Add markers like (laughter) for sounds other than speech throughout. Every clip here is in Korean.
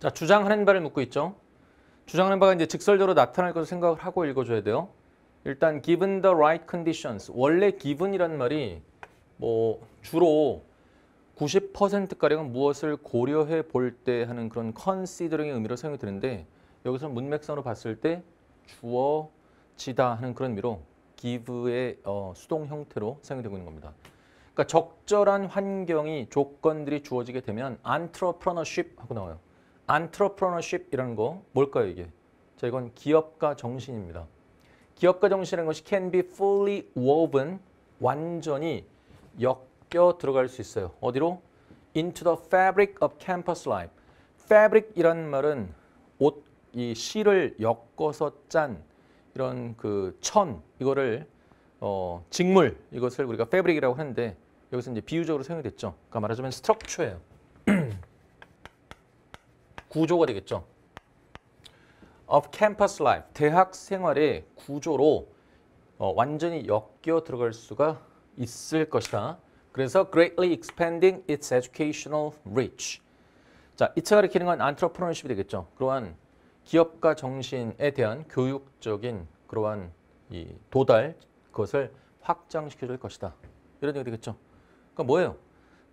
자, 주장하는 바를 묻고 있죠. 주장하는 바가 이제 직설적으로 나타날 것을 생각을 하고 읽어줘야 돼요. 일단 given the right conditions 원래 given이란 말이 뭐 주로 90%가량은 무엇을 고려해 볼 때 하는 그런 considering의 의미로 사용이 되는데 여기서 문맥상으로 봤을 때 주어지다 하는 그런 의미로 give의 어, 수동 형태로 사용이 되고 있는 겁니다. 그러니까 적절한 환경이 조건들이 주어지게 되면 entrepreneurship 하고 나와요. 안트로프로너십 이라는 거 뭘까요 이게? 자 이건 기업가 정신입니다. 기업가 정신이라는 것이 can be fully woven 완전히 엮여 들어갈 수 있어요. 어디로? Into the fabric of campus life. fabric이란 말은 옷, 이 실을 엮어서 짠 이런 그 천, 이거를 어, 직물, 이것을 우리가 fabric이라고 하는데 여기서 이제 비유적으로 사용이 됐죠. 그러니까 말하자면 스트럭처예요. 구조가 되겠죠. of campus life, 대학 생활의 구조로 어, 완전히 엮여 들어갈 수가 있을 것이다. 그래서 greatly expanding its educational reach. 자, 이차 가리키는 건 안트로프너십이 되겠죠. 그러한 기업가 정신에 대한 교육적인 그러한 이 도달 그것을 확장시켜 줄 것이다. 이런 얘기 되겠죠. 그러니까 뭐예요?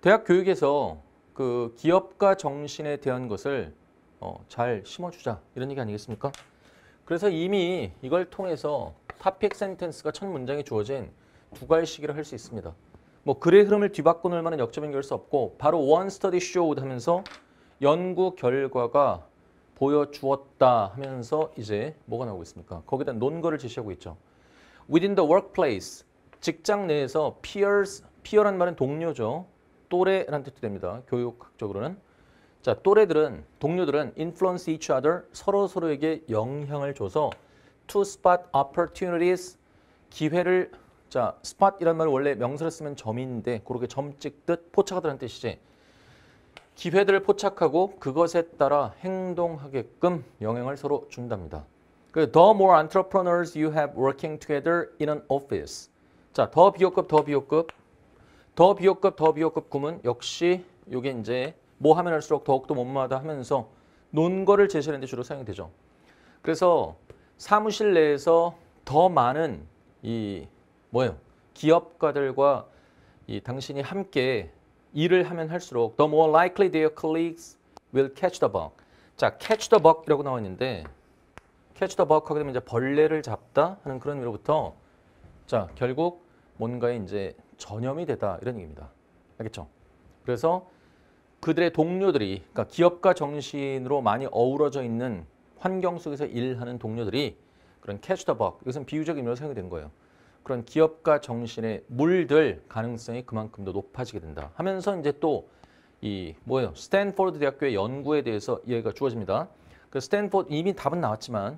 대학 교육에서 그 기업가 정신에 대한 것을 어, 잘 심어주자 이런 얘기 아니겠습니까? 그래서 이미 이걸 통해서 탑픽 센텐스가 첫 문장에 주어진 두 가지 시기를 할수 있습니다. 뭐 글의 흐름을 뒤바꿔 놓을 만한 역점 연결 수 없고 바로 원 스터디 쇼 하면서 연구 결과가 보여주었다 하면서 이제 뭐가 나오고 있습니까? 거기다 논거를 제시하고 있죠. Within the workplace, 직장 내에서 peers, peer란 말은 동료죠. 또래라는 뜻도 됩니다. 교육학적으로는. 자, 또래들은 동료들은 influence each other 서로 서로에게 영향을 줘서 to spot opportunities 기회를 자, spot 이란 말 원래 명사를 쓰면 점인데 그렇게 점 찍듯 포착하다는 뜻이지. 기회들을 포착하고 그것에 따라 행동하게끔 영향을 서로 준답니다. 그 the more entrepreneurs you have working together in an office. 자, 더 비호급 더 비호급 더 비호급 더 비호급 구문 역시 요게 이제 뭐 하면 할수록 더욱더 못마다 하면서 논거를 제시하는 데 주로 사용되죠. 그래서 사무실 내에서 더 많은 이 뭐예요? 기업가들과 이 당신이 함께 일을 하면 할수록 the more likely their colleagues will catch the bug. 자, catch the bug이라고 나와 있는데 catch the bug 하게 되면 이제 벌레를 잡다 하는 그런 의미로부터 자, 결국 뭔가에 이제 전염이 되다 이런 얘기입니다. 알겠죠? 그래서 그들의 동료들이 그러니까 기업가 정신으로 많이 어우러져 있는 환경 속에서 일하는 동료들이 그런 캐스터벅 이것은 비유적 의미로 사용된 거예요. 그런 기업가 정신에 물들 가능성이 그만큼 더 높아지게 된다. 하면서 이제 또 이 뭐예요? 스탠포드 대학교의 연구에 대해서 이해가 주어집니다. 그 스탠포드 이미 답은 나왔지만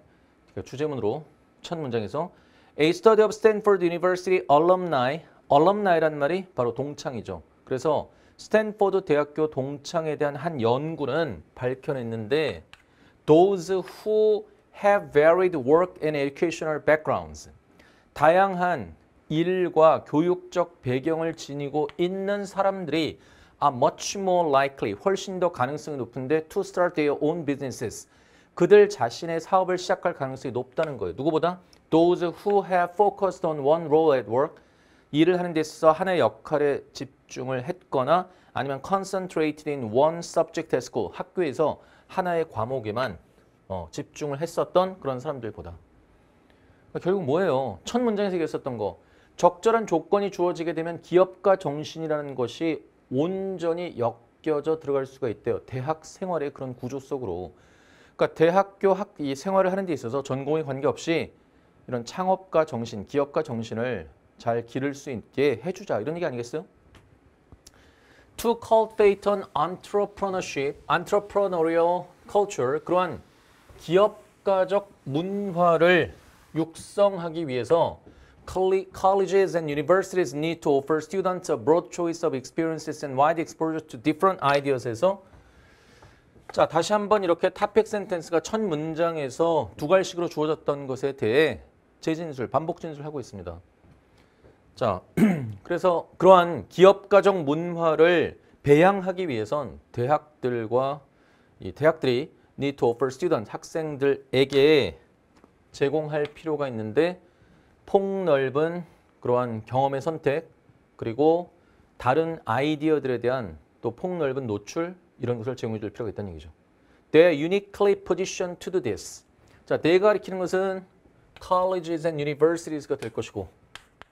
그 주제문으로 첫 문장에서 A study of Stanford University alumni, a l u m n i 라 말이 바로 동창이죠. 그래서 스탠퍼드 대학교 동창에 대한 한 연구는 밝혀냈는데 those who have varied work and educational backgrounds 다양한 일과 교육적 배경을 지니고 있는 사람들이 are much more likely, 훨씬 더 가능성이 높은데 to start their own businesses. 그들 자신의 사업을 시작할 가능성이 높다는 거예요. 누구보다? Those who have focused on one role at work. 일을 하는 데 있어서 하나의 역할에 집, 집중을 했거나 아니면 concentrated in one subject at school 학교에서 하나의 과목에만 어, 집중을 했었던 그런 사람들보다 그러니까 결국 뭐예요? 첫 문장에서 얘기했었던 거 적절한 조건이 주어지게 되면 기업과 정신이라는 것이 온전히 엮여져 들어갈 수가 있대요. 대학 생활의 그런 구조 속으로 그러니까 대학교 학, 이 생활을 하는 데 있어서 전공에 관계없이 이런 창업과 정신, 기업과 정신을 잘 기를 수 있게 해주자 이런 얘기 아니겠어요? to cultivate an entrepreneurship, entrepreneurial culture 그러한 기업가적 문화를 육성하기 위해서 colleges and universities need to offer students a broad choice of experiences and wide exposure to different ideas에서 자 다시 한번 이렇게 탑픽 센텐스가 첫 문장에서 두 갈식으로 주어졌던 것에 대해 재진술, 반복 진술하고 있습니다. 자, (clears throat) 그래서 그러한 기업 가정 문화를 배양하기 위해선 대학들과 이 대학들이 need to offer students 학생들에게 제공할 필요가 있는데 폭넓은 그러한 경험의 선택 그리고 다른 아이디어들에 대한 또 폭넓은 노출 이런 것을 제공해 줄 필요가 있다는 얘기죠. They uniquely positioned to do this. 자, t h 가리키는 것은 colleges and universities가 될 것이고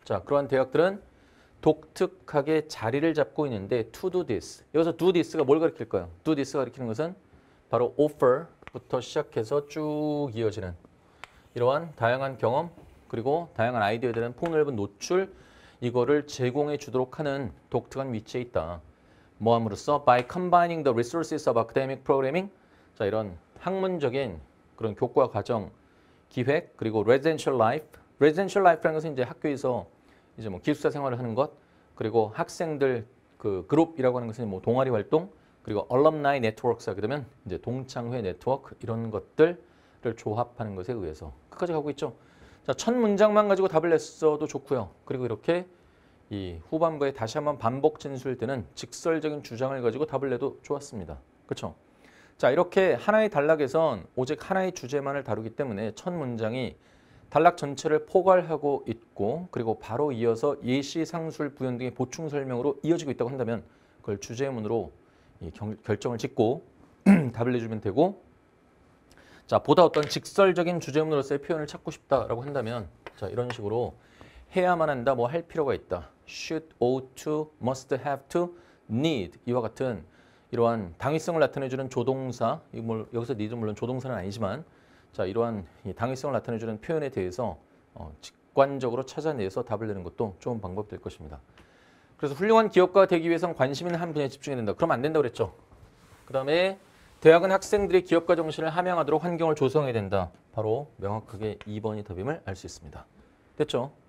자, 그러한 대학들은 독특하게 자리를 잡고 있는데 to do this. 여기서 do this가 뭘 가리킬까요? do this가 가리키는 것은 바로 offer부터 시작해서 쭉 이어지는 이러한 다양한 경험 그리고 다양한 아이디어에 대한 폭넓은 노출 이거를 제공해 주도록 하는 독특한 위치에 있다. 뭐 함으로써 by combining the resources of academic programming 자 이런 학문적인 그런 교과 과정 기획 그리고 residential life 레지던셜 라이프라는 것은 이제 학교에서 이제 뭐 기숙사 생활을 하는 것 그리고 학생들 그 그룹이라고 하는 것은 뭐 동아리 활동 그리고 얼럼나이 네트워크스 하게 되면 이제 동창회 네트워크 이런 것들을 조합하는 것에 의해서 끝까지 가고 있죠. 자, 첫 문장만 가지고 답을 냈어도 좋고요. 그리고 이렇게 이 후반부에 다시 한번 반복 진술 때는 직설적인 주장을 가지고 답을 내도 좋았습니다. 그렇죠? 자, 이렇게 하나의 단락에선 오직 하나의 주제만을 다루기 때문에 첫 문장이 단락 전체를 포괄하고 있고 그리고 바로 이어서 예시, 상술, 부연 등의 보충 설명으로 이어지고 있다고 한다면 그걸 주제문으로 결정을 짓고 (clears throat) 답을 내주면 되고 자 보다 어떤 직설적인 주제문으로서의 표현을 찾고 싶다라고 한다면 자 이런 식으로 해야만 한다, 뭐 할 필요가 있다, should, ought to, must have to, need 이와 같은 이러한 당위성을 나타내주는 조동사, 이걸 뭐 여기서 need은 물론 조동사는 아니지만 자 이러한 당위성을 나타내주는 표현에 대해서 어, 직관적으로 찾아내서 답을 내는 것도 좋은 방법 될 것입니다. 그래서 훌륭한 기업가 되기 위해선 관심 있는 한 분야에 집중해야 된다. 그럼 안 된다 그랬죠. 그 다음에 대학은 학생들의 기업가 정신을 함양하도록 환경을 조성해야 된다. 바로 명확하게 2번이 답임을 알 수 있습니다. 됐죠?